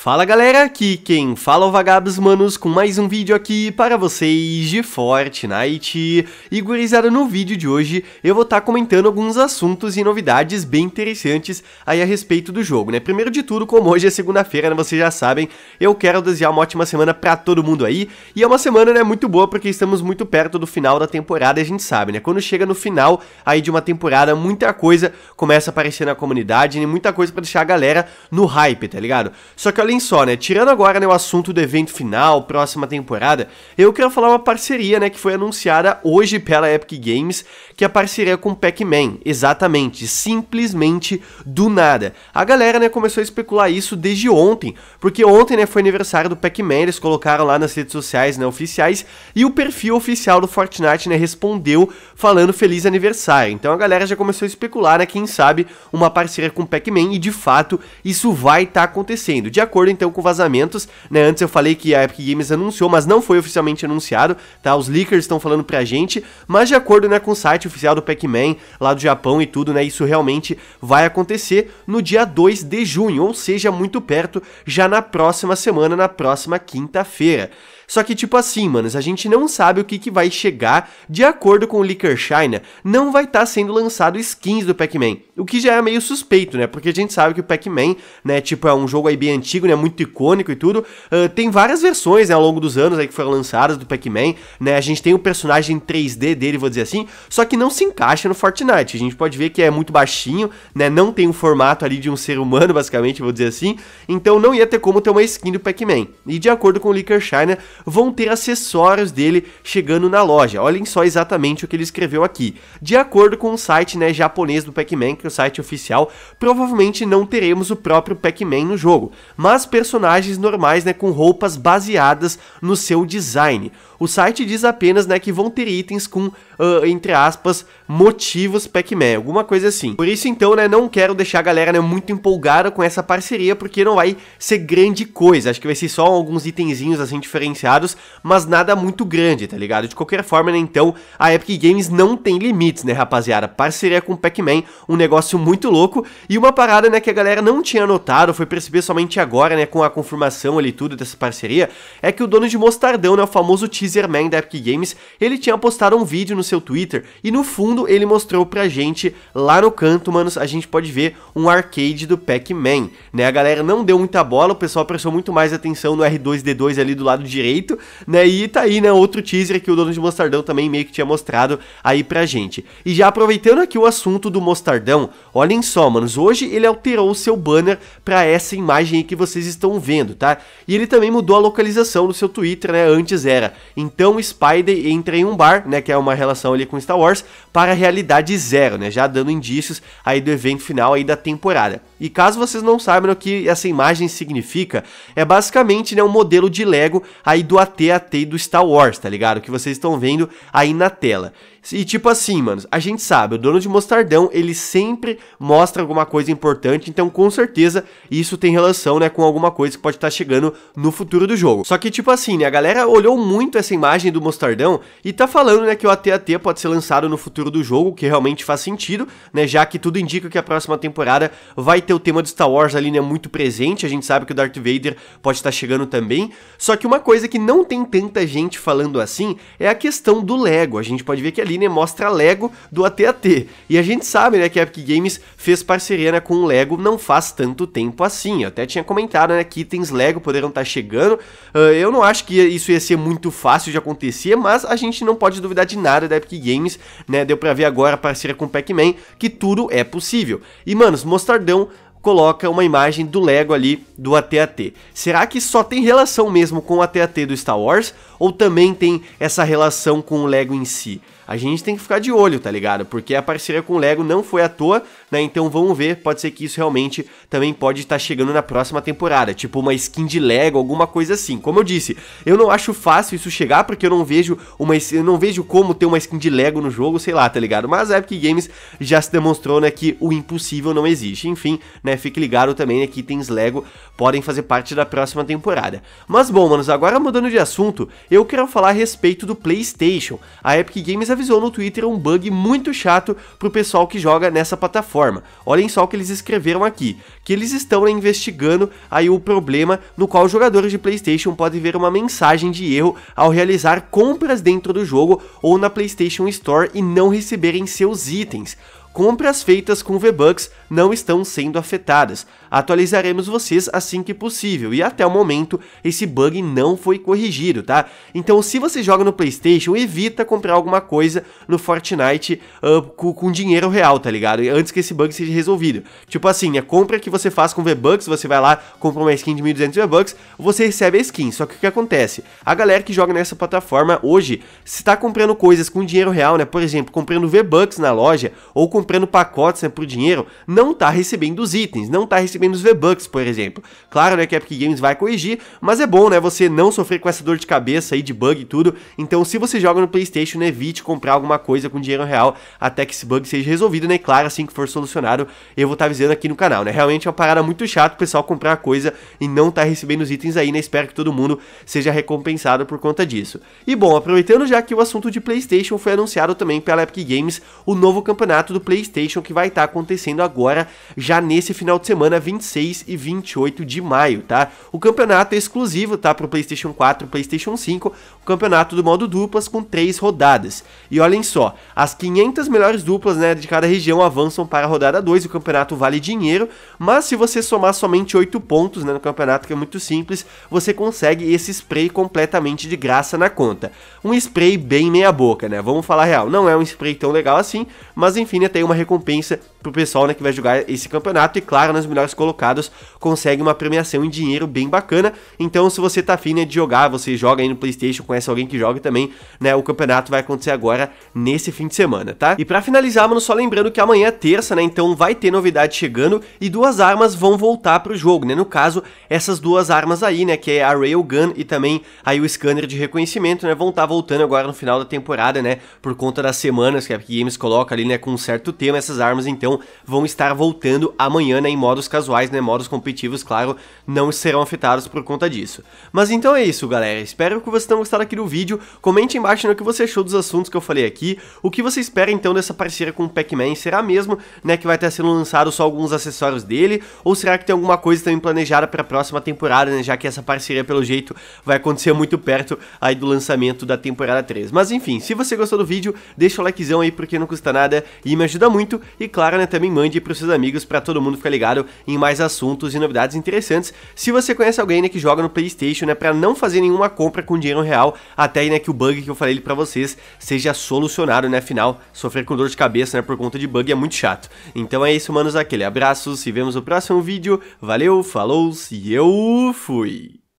Fala galera, aqui quem fala é o Vagabos Manos com mais um vídeo aqui para vocês de Fortnite. E gurizada, no vídeo de hoje eu vou estar tá comentando alguns assuntos e novidades bem interessantes aí a respeito do jogo, né? Primeiro de tudo, como hoje é segunda-feira, né, vocês já sabem, eu quero desejar uma ótima semana para todo mundo aí. E é uma semana, né, muito boa porque estamos muito perto do final da temporada a gente sabe, né? Quando chega no final aí de uma temporada, muita coisa começa a aparecer na comunidade, né? Muita coisa para deixar a galera no hype, tá ligado? Só que olha olhem só, né? Tirando agora né, o assunto do evento final, próxima temporada, eu quero falar uma parceria, né? Que foi anunciada hoje pela Epic Games, que é a parceria com Pac-Man. Exatamente, simplesmente do nada. A galera, né, começou a especular isso desde ontem, porque ontem, né, foi aniversário do Pac-Man, eles colocaram lá nas redes sociais, né, oficiais, e o perfil oficial do Fortnite, né, respondeu falando feliz aniversário. Então a galera já começou a especular, né, quem sabe uma parceria com Pac-Man, e de fato isso vai estar tá acontecendo. De acordo acordo então com vazamentos, né? Antes eu falei que a Epic Games anunciou, mas não foi oficialmente anunciado, tá? Os leakers estão falando pra gente, mas de acordo, né, com o site oficial do Pac-Man, lá do Japão e tudo, né, isso realmente vai acontecer no dia 2 de junho, ou seja, muito perto, já na próxima semana, na próxima quinta-feira. Só que, tipo assim, manos, a gente não sabe o que, que vai chegar. De acordo com o Liquor China, não vai estar tá sendo lançado skins do Pac-Man. O que já é meio suspeito, né? Porque a gente sabe que o Pac-Man, né, tipo, é um jogo aí bem antigo, né? Muito icônico e tudo. Uh, tem várias versões, né, ao longo dos anos aí que foram lançadas do Pac-Man, né? A gente tem o um personagem 3D dele, vou dizer assim, só que não se encaixa no Fortnite. A gente pode ver que é muito baixinho, né? Não tem o um formato ali de um ser humano, basicamente, vou dizer assim. Então não ia ter como ter uma skin do Pac-Man. E de acordo com o Liquor China, vão ter acessórios dele chegando na loja. Olhem só exatamente o que ele escreveu aqui. De acordo com o site né, japonês do Pac-Man, que é o site oficial, provavelmente não teremos o próprio Pac-Man no jogo, mas personagens normais né, com roupas baseadas no seu design. O site diz apenas né, que vão ter itens com, uh, entre aspas, motivos Pac-Man, alguma coisa assim. Por isso, então, né, não quero deixar a galera né, muito empolgada com essa parceria, porque não vai ser grande coisa. Acho que vai ser só alguns itenzinhos assim diferenciados fechados, mas nada muito grande, tá ligado? De qualquer forma, né, então, a Epic Games não tem limites, né, rapaziada? Parceria com Pac-Man, um negócio muito louco, e uma parada, né, que a galera não tinha notado, foi perceber somente agora, né, com a confirmação ali tudo dessa parceria, é que o dono de Mostardão, né, o famoso Teaser Man da Epic Games, ele tinha postado um vídeo no seu Twitter, e no fundo ele mostrou pra gente, lá no canto, manos, a gente pode ver um arcade do Pac-Man, né, a galera não deu muita bola, o pessoal prestou muito mais atenção no R2-D2 ali do lado direito, feito, né? E tá aí, né, outro teaser que o dono de Mostardão também meio que tinha mostrado aí pra gente. E já aproveitando aqui o assunto do Mostardão, olhem só, manos, hoje ele alterou o seu banner pra essa imagem aí que vocês estão vendo, tá? E ele também mudou a localização no seu Twitter, né, antes era, então Spider entra em um bar, né, que é uma relação ali com Star Wars, para realidade zero, né, já dando indícios aí do evento final aí da temporada. E caso vocês não saibam o que essa imagem significa, é basicamente, né, um modelo de Lego aí do AT-AT do Star Wars, tá ligado? Que vocês estão vendo aí na tela. E tipo assim, mano, a gente sabe, o dono de mostardão, ele sempre mostra alguma coisa importante, então com certeza isso tem relação, né, com alguma coisa que pode estar tá chegando no futuro do jogo. Só que tipo assim, né, a galera olhou muito essa imagem do mostardão e tá falando, né, que o AT-AT pode ser lançado no futuro do jogo, que realmente faz sentido, né, já que tudo indica que a próxima temporada vai ter o tema de Star Wars ali, né, muito presente, a gente sabe que o Darth Vader pode estar tá chegando também, só que uma coisa que não tem tanta gente falando assim é a questão do Lego, a gente pode ver que ali mostra Lego do AT&T. E a gente sabe, né, que a Epic Games fez parceria né, com o Lego não faz tanto tempo assim. Eu até tinha comentado, né, que itens Lego poderão estar tá chegando. Uh, eu não acho que isso ia ser muito fácil de acontecer, mas a gente não pode duvidar de nada da Epic Games, né? Deu pra ver agora a parceria com o Pac-Man que tudo é possível. E, manos, Mostardão coloca uma imagem do Lego ali do AT-AT. Será que só tem relação mesmo com o AT-AT do Star Wars ou também tem essa relação com o Lego em si? A gente tem que ficar de olho, tá ligado? Porque a parceria com o Lego não foi à toa, né? Então vamos ver, pode ser que isso realmente também pode estar tá chegando na próxima temporada, tipo uma skin de Lego, alguma coisa assim. Como eu disse, eu não acho fácil isso chegar porque eu não vejo uma eu não vejo como ter uma skin de Lego no jogo, sei lá, tá ligado? Mas a Epic Games já se demonstrou né que o impossível não existe. Enfim, né? Fique ligado também né, que itens Lego podem fazer parte da próxima temporada. Mas bom, manos, agora mudando de assunto, eu quero falar a respeito do PlayStation. A Epic Games avisou no Twitter um bug muito chato pro pessoal que joga nessa plataforma. Olhem só o que eles escreveram aqui, que eles estão né, investigando aí o problema no qual jogadores de PlayStation podem ver uma mensagem de erro ao realizar compras dentro do jogo ou na PlayStation Store e não receberem seus itens compras feitas com V-Bucks não estão sendo afetadas, Atualizaremos vocês assim que possível, e até o momento esse bug não foi corrigido, tá? Então se você joga no Playstation, evita comprar alguma coisa no Fortnite uh, com, com, dinheiro real, tá ligado? Antes que esse bug seja resolvido. Tipo assim, a compra que você faz com V-Bucks, você vai lá, compra uma skin de 1.200 V-Bucks, você recebe a skin. Só que o que acontece? A galera que joga nessa plataforma hoje, se tá comprando coisas com dinheiro real, né? Por exemplo, comprando V-Bucks na loja, ou comprando pacotes né, por dinheiro, não tá recebendo os itens, não tá recebendo recebendo os V-Bucks, por exemplo. Claro, né, que a Epic Games vai corrigir, mas é bom, né, você não sofrer com essa dor de cabeça aí de bug e tudo. Então, se você joga no PlayStation, evite comprar alguma coisa com dinheiro real até que esse bug seja resolvido, né? claro, assim que for solucionado, eu vou estar tá avisando aqui no canal, né? Realmente é uma parada muito chata o pessoal comprar coisa e não tá recebendo os itens aí, né? Espero que todo mundo seja recompensado por conta disso. E bom, aproveitando já que o assunto de PlayStation foi anunciado também pela Epic Games, o novo campeonato do PlayStation que vai estar tá acontecendo agora, já nesse final de semana, 26 e 28 de maio, tá? O campeonato é exclusivo, tá? Pro PlayStation 4 e PlayStation 5, o campeonato do modo duplas com 3 rodadas. E olhem só, as 500 melhores duplas, né, de cada região avançam para a rodada 2, o campeonato vale dinheiro, mas se você somar somente 8 pontos, né, no campeonato, que é muito simples, você consegue esse spray completamente de graça na conta. Um spray bem meia boca, né? Vamos falar real, não é um spray tão legal assim, mas enfim, né, tem uma recompensa pro pessoal né, que vai jogar esse campeonato. E claro, nas melhores colocados consegue uma premiação em dinheiro bem bacana. Então, se você tá afim né, de jogar, você joga aí no Playstation, conhece alguém que joga também, né? O campeonato vai acontecer agora nesse fim de semana, tá? E para finalizar, mano, só lembrando que amanhã é terça, né? Então vai ter novidade chegando e duas armas vão voltar pro jogo, né? No caso, essas duas armas aí, né? Que é a Railgun e também aí o scanner de reconhecimento, né? Vão estar tá voltando agora no final da temporada, né? Por conta das semanas que a Games coloca ali, né? Com um certo tema, essas armas então então vão estar voltando amanhã né, em modos casuais, né, modos competitivos, claro, não serão afetados por conta disso. Mas então é isso, galera, espero que vocês tenham gostado aqui do vídeo, comente embaixo no né, o que você achou dos assuntos que eu falei aqui, o que você espera então dessa parceria com o Pac-Man, será mesmo né, que vai estar sendo lançado só alguns acessórios dele, ou será que tem alguma coisa também planejada para a próxima temporada, né, já que essa parceria pelo jeito vai acontecer muito perto aí do lançamento da temporada 3. Mas enfim, se você gostou do vídeo, deixa o likezão aí porque não custa nada e me ajuda muito, e claro, né, também mande para os seus amigos para todo mundo ficar ligado em mais assuntos e novidades interessantes. Se você conhece alguém né, que joga no PlayStation, né, para não fazer nenhuma compra com dinheiro real, até né, que o bug que eu falei para vocês seja solucionado, né? Afinal, sofrer com dor de cabeça né, por conta de bug é muito chato. Então é isso, manos. Aquele abraço, se vemos no próximo vídeo. Valeu, falou e eu fui!